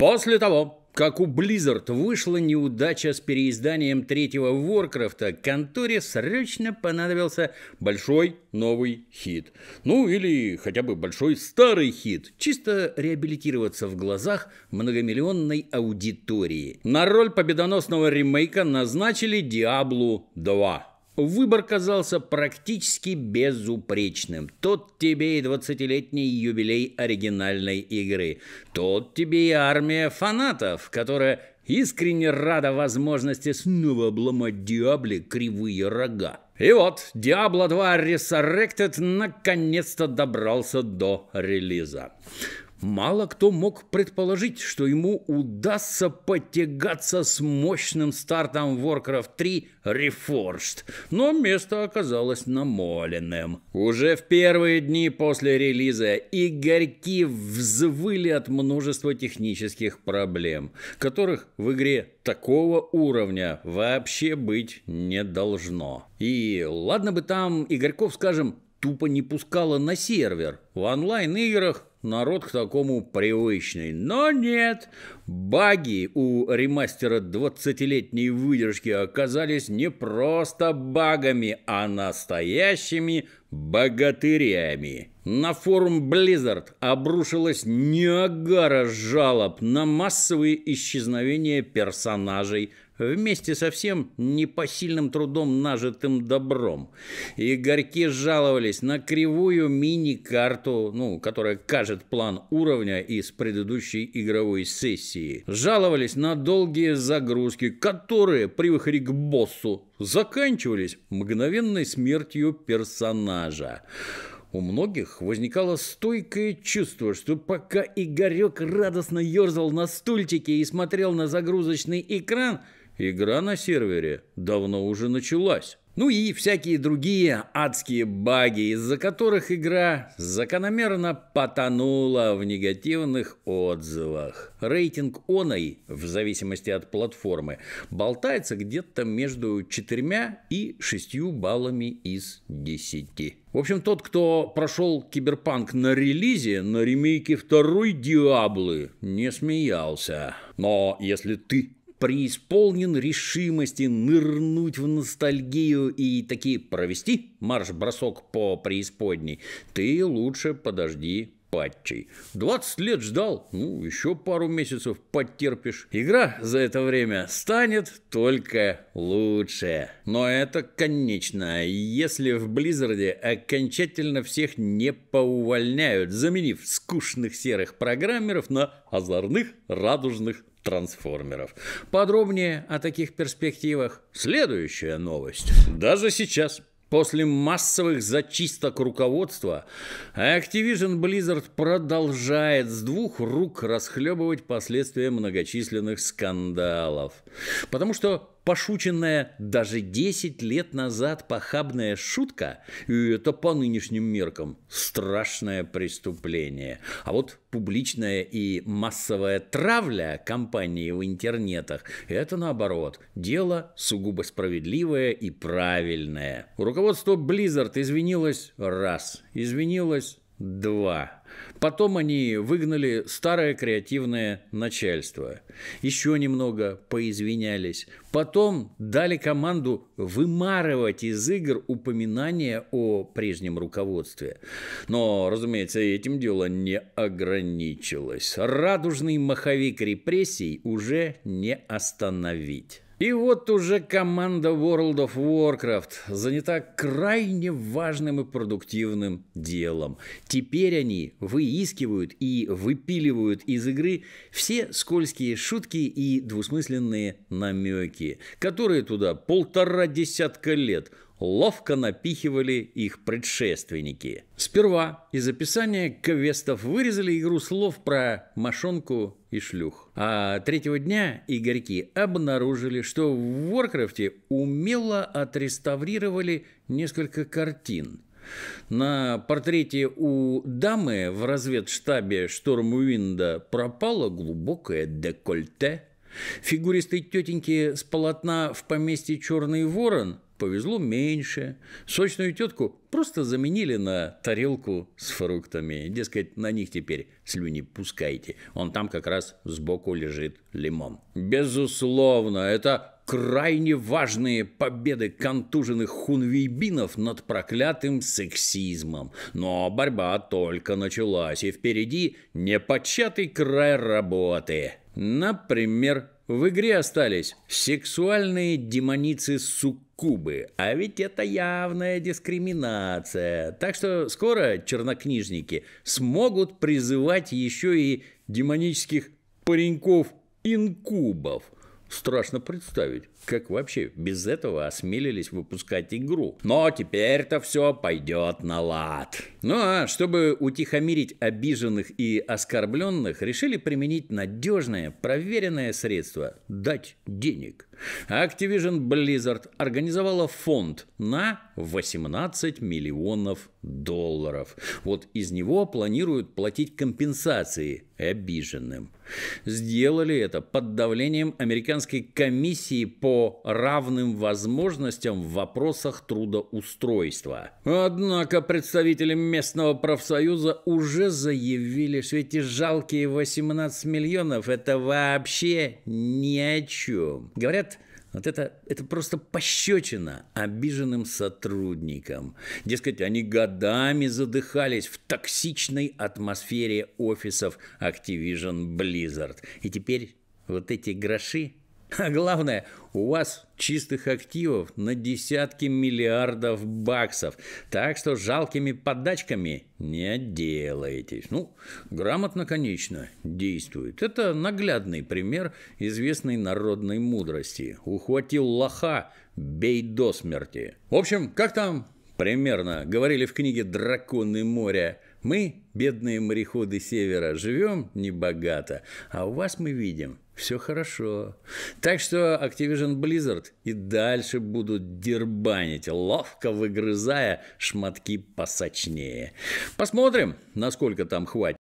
После того, как у Blizzard вышла неудача с переизданием третьего Warcraft, конторе срочно понадобился большой новый хит. Ну или хотя бы большой старый хит, чисто реабилитироваться в глазах многомиллионной аудитории. На роль победоносного ремейка назначили Diablo 2. Выбор казался практически безупречным. Тот тебе и 20-летний юбилей оригинальной игры. Тот тебе и армия фанатов, которая искренне рада возможности снова обломать Диабле кривые рога. И вот, Diablo 2 Resurrected наконец-то добрался до релиза. Мало кто мог предположить, что ему удастся потягаться с мощным стартом Warcraft 3 Reforged, но место оказалось намоленным. Уже в первые дни после релиза игорьки взвыли от множества технических проблем, которых в игре такого уровня вообще быть не должно. И ладно бы там игорьков, скажем, тупо не пускала на сервер. В онлайн-играх народ к такому привычный. Но нет, баги у ремастера 20-летней выдержки оказались не просто багами, а настоящими богатырями. На форум Blizzard обрушилась неагара жалоб на массовые исчезновения персонажей вместе со всем непосильным трудом нажитым добром. И жаловались на кривую мини-карту, ну, которая кажет план уровня из предыдущей игровой сессии. Жаловались на долгие загрузки, которые при выходе к боссу заканчивались мгновенной смертью персонажа. У многих возникало стойкое чувство, что пока Игорек радостно ерзал на стульчике и смотрел на загрузочный экран, игра на сервере давно уже началась. Ну и всякие другие адские баги, из-за которых игра закономерно потонула в негативных отзывах. Рейтинг оной, в зависимости от платформы, болтается где-то между 4 и 6 баллами из 10. В общем, тот, кто прошел Киберпанк на релизе, на ремейке второй Диаблы не смеялся. Но если ты преисполнен решимости нырнуть в ностальгию и таки провести марш-бросок по преисподней, ты лучше подожди патчей. 20 лет ждал, ну, еще пару месяцев потерпишь. Игра за это время станет только лучше. Но это конечно, если в Близзарде окончательно всех не поувольняют, заменив скучных серых программеров на озорных радужных трансформеров. Подробнее о таких перспективах следующая новость. Даже сейчас После массовых зачисток руководства Activision Blizzard продолжает с двух рук расхлебывать последствия многочисленных скандалов. Потому что Пошученная даже 10 лет назад похабная шутка, и это по нынешним меркам страшное преступление. А вот публичная и массовая травля компании в интернетах – это наоборот, дело сугубо справедливое и правильное. Руководство Blizzard извинилось раз, извинилось два. Потом они выгнали старое креативное начальство. Еще немного поизвинялись. Потом дали команду вымарывать из игр упоминания о прежнем руководстве. Но, разумеется, этим дело не ограничилось. Радужный маховик репрессий уже не остановить. И вот уже команда World of Warcraft занята крайне важным и продуктивным делом. Теперь они выискивают и выпиливают из игры все скользкие шутки и двусмысленные намеки, которые туда полтора десятка лет – ловко напихивали их предшественники. Сперва из описания квестов вырезали игру слов про мошонку и шлюх. А третьего дня игорьки обнаружили, что в Warcraft умело отреставрировали несколько картин. На портрете у дамы в разведштабе Штормуинда пропало глубокое декольте. Фигуристой тетеньки с полотна в поместье «Черный ворон» повезло меньше. Сочную тетку просто заменили на тарелку с фруктами. Дескать, на них теперь слюни пускайте. Он там как раз сбоку лежит лимон. Безусловно, это крайне важные победы контуженных хунвейбинов над проклятым сексизмом. Но борьба только началась, и впереди непочатый край работы. Например, в игре остались сексуальные демоницы-суккубы, а ведь это явная дискриминация. Так что скоро чернокнижники смогут призывать еще и демонических пареньков-инкубов. Страшно представить, как вообще без этого осмелились выпускать игру. Но теперь-то все пойдет на лад. Ну а чтобы утихомирить обиженных и оскорбленных, решили применить надежное, проверенное средство – дать денег. Activision Blizzard организовала фонд на 18 миллионов долларов. Вот из него планируют платить компенсации обиженным. Сделали это под давлением Американской комиссии по равным возможностям в вопросах трудоустройства. Однако представителям местного профсоюза уже заявили, что эти жалкие 18 миллионов – это вообще ни о чем. Говорят, вот это, это просто пощечина обиженным сотрудникам. Дескать, они годами задыхались в токсичной атмосфере офисов Activision Blizzard. И теперь вот эти гроши а главное, у вас чистых активов на десятки миллиардов баксов. Так что жалкими подачками не отделаетесь. Ну, грамотно, конечно, действует. Это наглядный пример известной народной мудрости. Ухватил лоха, бей до смерти. В общем, как там примерно говорили в книге «Драконы моря»? Мы, бедные мореходы севера, живем небогато, а у вас мы видим – все хорошо. Так что Activision Blizzard и дальше будут дербанить, ловко выгрызая шматки посочнее. Посмотрим, насколько там хватит.